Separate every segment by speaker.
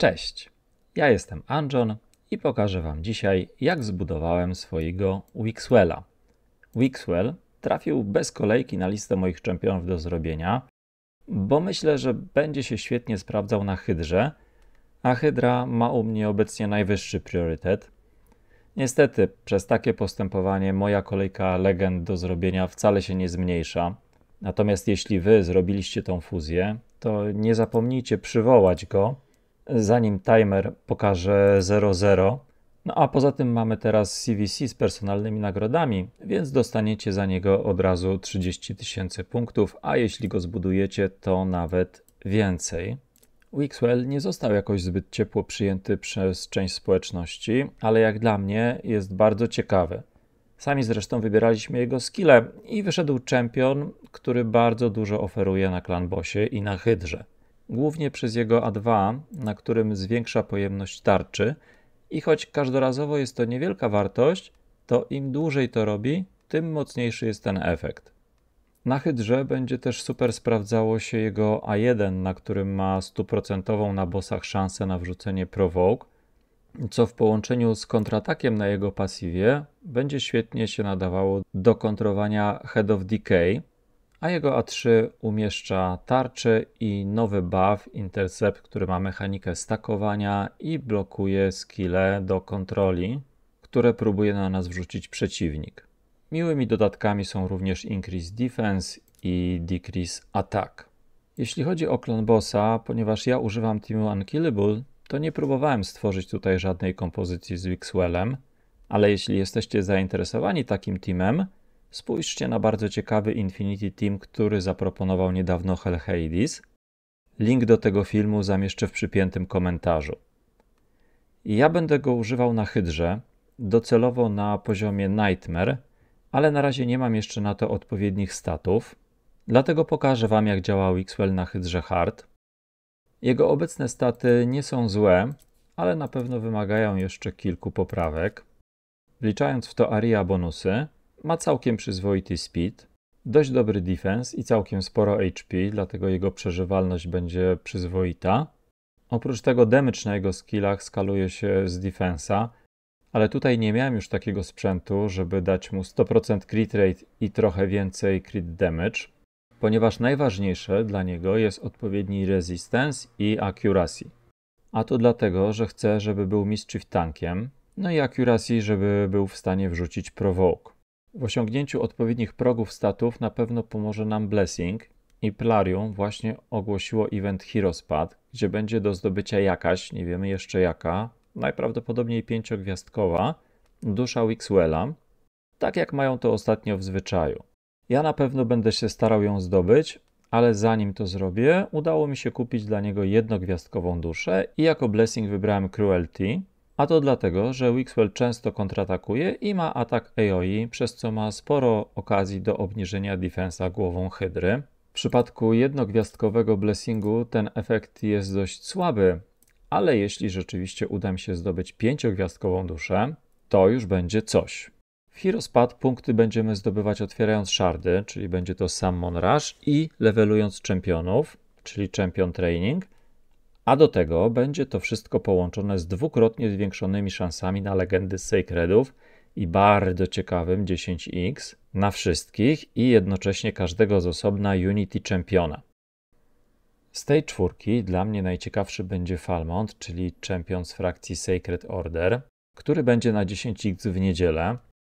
Speaker 1: Cześć, ja jestem Anjon i pokażę Wam dzisiaj, jak zbudowałem swojego Wixwella. Wixwell trafił bez kolejki na listę moich czempionów do zrobienia, bo myślę, że będzie się świetnie sprawdzał na Hydrze, a Hydra ma u mnie obecnie najwyższy priorytet. Niestety, przez takie postępowanie moja kolejka legend do zrobienia wcale się nie zmniejsza. Natomiast jeśli Wy zrobiliście tą fuzję, to nie zapomnijcie przywołać go, zanim timer pokaże 00. No a poza tym mamy teraz CVC z personalnymi nagrodami, więc dostaniecie za niego od razu 30 tysięcy punktów, a jeśli go zbudujecie, to nawet więcej. Wixwell nie został jakoś zbyt ciepło przyjęty przez część społeczności, ale jak dla mnie jest bardzo ciekawy. Sami zresztą wybieraliśmy jego skille i wyszedł czempion, który bardzo dużo oferuje na klanbosie i na hydrze głównie przez jego A2, na którym zwiększa pojemność tarczy i choć każdorazowo jest to niewielka wartość, to im dłużej to robi, tym mocniejszy jest ten efekt. Na hydrze będzie też super sprawdzało się jego A1, na którym ma stuprocentową na bossach szansę na wrzucenie prowoke, co w połączeniu z kontratakiem na jego pasywie będzie świetnie się nadawało do kontrowania Head of Decay, a jego A3 umieszcza tarczę i nowy buff Intercept, który ma mechanikę stakowania i blokuje skille do kontroli, które próbuje na nas wrzucić przeciwnik. Miłymi dodatkami są również Increase Defense i Decrease Attack. Jeśli chodzi o klon bossa, ponieważ ja używam teamu Unkillable, to nie próbowałem stworzyć tutaj żadnej kompozycji z Wixwellem, ale jeśli jesteście zainteresowani takim teamem, Spójrzcie na bardzo ciekawy Infinity Team, który zaproponował niedawno Hades. Link do tego filmu zamieszczę w przypiętym komentarzu. Ja będę go używał na hydrze, docelowo na poziomie Nightmare, ale na razie nie mam jeszcze na to odpowiednich statów, dlatego pokażę Wam jak działa Wixwell na hydrze hard. Jego obecne staty nie są złe, ale na pewno wymagają jeszcze kilku poprawek. Wliczając w to aria bonusy, ma całkiem przyzwoity speed, dość dobry defense i całkiem sporo HP, dlatego jego przeżywalność będzie przyzwoita. Oprócz tego damage na jego skillach skaluje się z defensa, ale tutaj nie miałem już takiego sprzętu, żeby dać mu 100% crit rate i trochę więcej crit damage, ponieważ najważniejsze dla niego jest odpowiedni resistance i accuracy. A to dlatego, że chcę, żeby był mischief tankiem, no i accuracy, żeby był w stanie wrzucić provoke. W osiągnięciu odpowiednich progów statów na pewno pomoże nam Blessing i Plarium właśnie ogłosiło event Hirospad, gdzie będzie do zdobycia jakaś, nie wiemy jeszcze jaka, najprawdopodobniej pięciogwiazdkowa, dusza Wixwella, tak jak mają to ostatnio w zwyczaju. Ja na pewno będę się starał ją zdobyć, ale zanim to zrobię, udało mi się kupić dla niego jednogwiazdkową duszę i jako blessing wybrałem Cruelty, a to dlatego, że Wixwell często kontratakuje i ma atak AOE, przez co ma sporo okazji do obniżenia defensa głową Hydry. W przypadku jednogwiazdkowego Blessingu ten efekt jest dość słaby, ale jeśli rzeczywiście uda mi się zdobyć pięciogwiazdkową duszę, to już będzie coś. W Herospad punkty będziemy zdobywać otwierając szardy, czyli będzie to Summon Rush i levelując czempionów, czyli Champion Training – a do tego będzie to wszystko połączone z dwukrotnie zwiększonymi szansami na legendy Sacredów i bardzo ciekawym 10x na wszystkich i jednocześnie każdego z osobna Unity Championa. Z tej czwórki dla mnie najciekawszy będzie Falmont, czyli champion z frakcji Sacred Order, który będzie na 10x w niedzielę.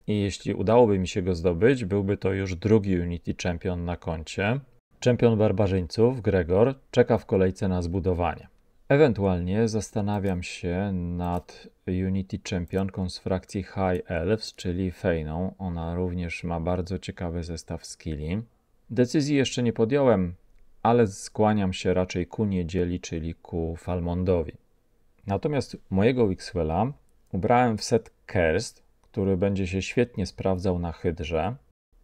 Speaker 1: I jeśli udałoby mi się go zdobyć, byłby to już drugi Unity Champion na koncie. Champion barbarzyńców, Gregor, czeka w kolejce na zbudowanie. Ewentualnie zastanawiam się nad Unity Championką z frakcji High Elves, czyli Fejną. Ona również ma bardzo ciekawy zestaw skilli. Decyzji jeszcze nie podjąłem, ale skłaniam się raczej ku niedzieli, czyli ku Falmondowi. Natomiast mojego Wixwella ubrałem w set Kerst, który będzie się świetnie sprawdzał na Hydrze.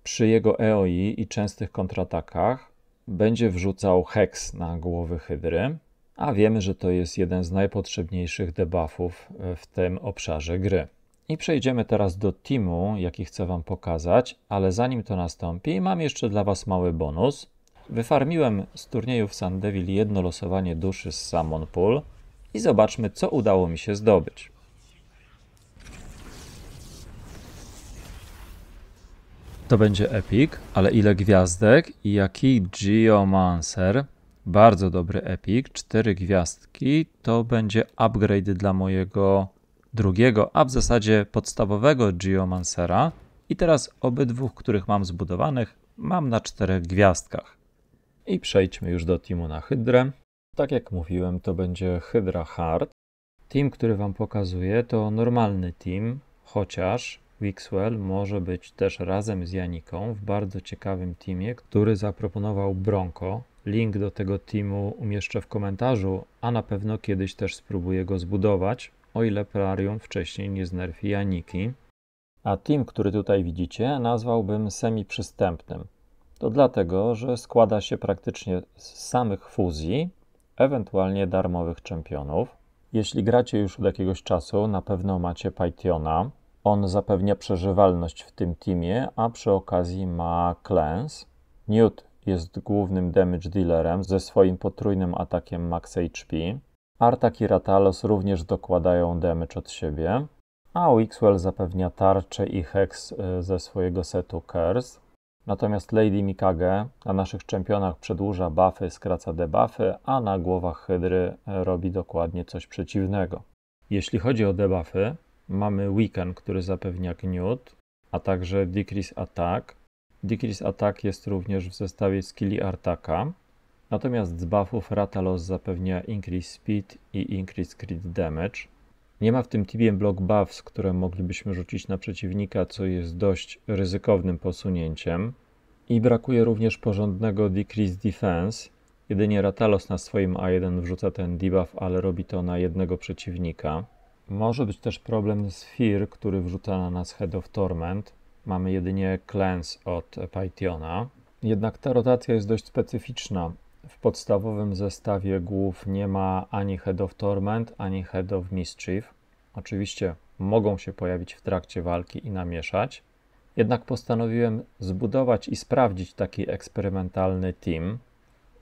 Speaker 1: Przy jego EOI i częstych kontratakach będzie wrzucał heks na głowy Hydry a wiemy, że to jest jeden z najpotrzebniejszych debuffów e, w tym obszarze gry. I przejdziemy teraz do teamu, jaki chcę Wam pokazać, ale zanim to nastąpi, mam jeszcze dla Was mały bonus. Wyfarmiłem z turnieju w Sandeville jedno losowanie duszy z Summon Pool i zobaczmy, co udało mi się zdobyć. To będzie epic, ale ile gwiazdek i jaki Geomancer? Bardzo dobry epik, 4 gwiazdki. To będzie upgrade dla mojego drugiego, a w zasadzie podstawowego Geomancera. I teraz obydwóch, których mam zbudowanych, mam na 4 gwiazdkach. I przejdźmy już do teamu na Hydrę. Tak jak mówiłem, to będzie Hydra Hard. Team, który Wam pokazuję, to normalny team, chociaż Wixwell może być też razem z Janiką w bardzo ciekawym teamie, który zaproponował Bronco, Link do tego teamu umieszczę w komentarzu, a na pewno kiedyś też spróbuję go zbudować, o ile plarium wcześniej nie znerfi Janiki. A team, który tutaj widzicie, nazwałbym semi-przystępnym. To dlatego, że składa się praktycznie z samych fuzji, ewentualnie darmowych czempionów. Jeśli gracie już od jakiegoś czasu, na pewno macie Pythona. On zapewnia przeżywalność w tym teamie, a przy okazji ma Cleanse. Newt jest głównym damage dealerem ze swoim potrójnym atakiem max HP. Artak i Ratalos również dokładają damage od siebie, a Wixwell zapewnia tarczę i hex y, ze swojego setu Curse. Natomiast Lady Mikage na naszych czempionach przedłuża buffy, skraca debuffy, a na głowach Hydry y, robi dokładnie coś przeciwnego. Jeśli chodzi o debuffy, mamy Weekend, który zapewnia gniót, a także Decrease Attack, Decrease Attack jest również w zestawie skilli Artaka, natomiast z buffów Ratalos zapewnia Increase Speed i Increase Crit Damage. Nie ma w tym TBM Block Buffs, które moglibyśmy rzucić na przeciwnika, co jest dość ryzykownym posunięciem. I brakuje również porządnego Decrease Defense. Jedynie Ratalos na swoim A1 wrzuca ten debuff, ale robi to na jednego przeciwnika. Może być też problem z Fear, który wrzuca na nas Head of Torment mamy jedynie Cleanse od Pythona. Jednak ta rotacja jest dość specyficzna. W podstawowym zestawie głów nie ma ani Head of Torment, ani Head of Mischief. Oczywiście mogą się pojawić w trakcie walki i namieszać. Jednak postanowiłem zbudować i sprawdzić taki eksperymentalny team.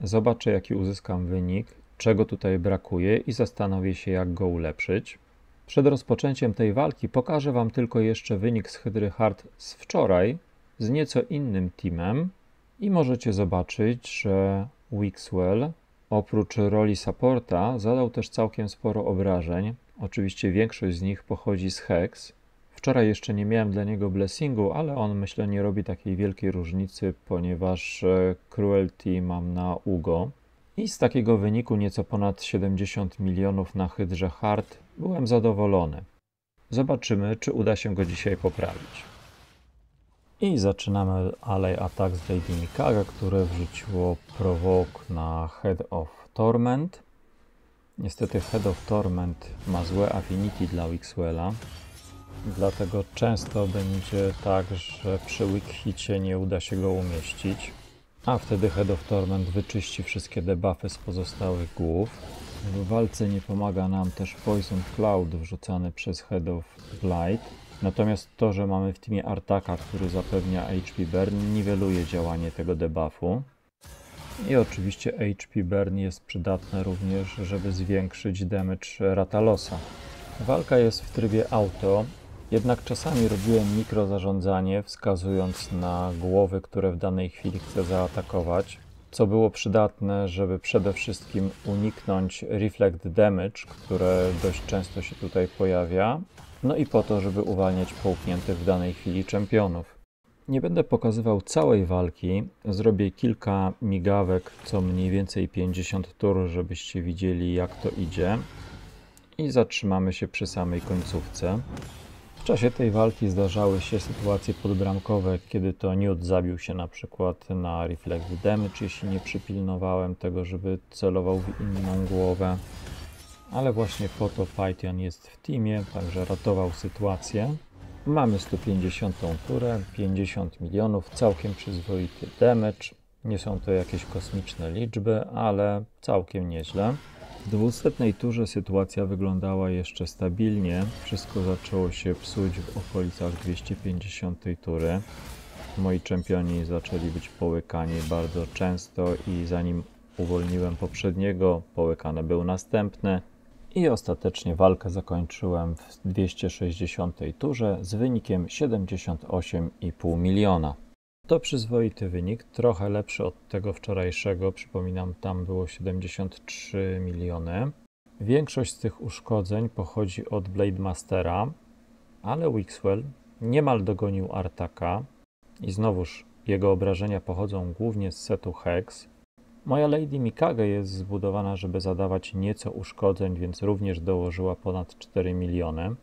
Speaker 1: Zobaczę, jaki uzyskam wynik, czego tutaj brakuje i zastanowię się, jak go ulepszyć. Przed rozpoczęciem tej walki pokażę Wam tylko jeszcze wynik z Hydry Hard z wczoraj z nieco innym teamem i możecie zobaczyć, że Wixwell oprócz roli supporta zadał też całkiem sporo obrażeń. Oczywiście większość z nich pochodzi z Hex. Wczoraj jeszcze nie miałem dla niego blessingu, ale on myślę nie robi takiej wielkiej różnicy, ponieważ e, cruelty mam na Ugo. I z takiego wyniku nieco ponad 70 milionów na Hydrze Hard Byłem zadowolony. Zobaczymy, czy uda się go dzisiaj poprawić. I zaczynamy alej atak z Lady Mikaga, które wrzuciło prowok na Head of Torment. Niestety Head of Torment ma złe affinity dla Wixwella, dlatego często będzie tak, że przy Wickhicie nie uda się go umieścić, a wtedy Head of Torment wyczyści wszystkie debuffy z pozostałych głów w walce nie pomaga nam też Poison Cloud wrzucany przez Head of Light. Natomiast to, że mamy w teamie Artaka, który zapewnia HP Burn, niweluje działanie tego debuffu. I oczywiście HP Burn jest przydatne również, żeby zwiększyć damage Ratalosa. Walka jest w trybie auto, jednak czasami robiłem mikrozarządzanie wskazując na głowy, które w danej chwili chcę zaatakować co było przydatne, żeby przede wszystkim uniknąć reflect damage, które dość często się tutaj pojawia, no i po to, żeby uwalniać połkniętych w danej chwili czempionów. Nie będę pokazywał całej walki, zrobię kilka migawek, co mniej więcej 50 tur, żebyście widzieli jak to idzie i zatrzymamy się przy samej końcówce. W czasie tej walki zdarzały się sytuacje podbramkowe, kiedy to Newt zabił się na przykład na reflect damage, jeśli nie przypilnowałem tego, żeby celował w inną głowę. Ale właśnie po to Python jest w teamie, także ratował sytuację. Mamy 150 turę, 50 milionów, całkiem przyzwoity damage. Nie są to jakieś kosmiczne liczby, ale całkiem nieźle. W dwusetnej turze sytuacja wyglądała jeszcze stabilnie. Wszystko zaczęło się psuć w okolicach 250 tury. Moi czempioni zaczęli być połykani bardzo często i zanim uwolniłem poprzedniego, połykany był następny. I ostatecznie walkę zakończyłem w 260 turze z wynikiem 78,5 miliona. To przyzwoity wynik, trochę lepszy od tego wczorajszego. Przypominam, tam było 73 miliony. Większość z tych uszkodzeń pochodzi od Blade Mastera, ale Wixwell niemal dogonił Artaka i znowuż jego obrażenia pochodzą głównie z setu Hex. Moja Lady Mikage jest zbudowana, żeby zadawać nieco uszkodzeń, więc również dołożyła ponad 4 miliony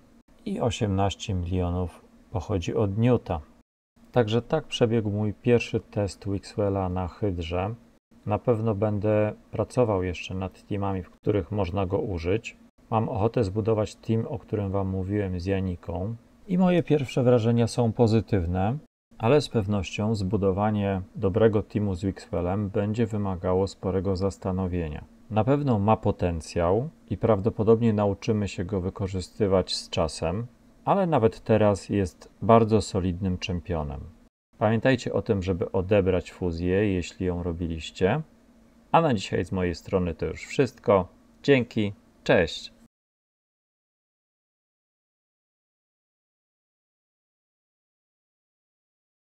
Speaker 1: i 18 milionów pochodzi od Newta. Także tak przebiegł mój pierwszy test Wixwella na Hydrze. Na pewno będę pracował jeszcze nad teamami, w których można go użyć. Mam ochotę zbudować team, o którym Wam mówiłem z Janiką. I moje pierwsze wrażenia są pozytywne, ale z pewnością zbudowanie dobrego teamu z Wixwellem będzie wymagało sporego zastanowienia. Na pewno ma potencjał i prawdopodobnie nauczymy się go wykorzystywać z czasem, ale nawet teraz jest bardzo solidnym czempionem. Pamiętajcie o tym, żeby odebrać fuzję, jeśli ją robiliście. A na dzisiaj z mojej strony to już wszystko. Dzięki, cześć!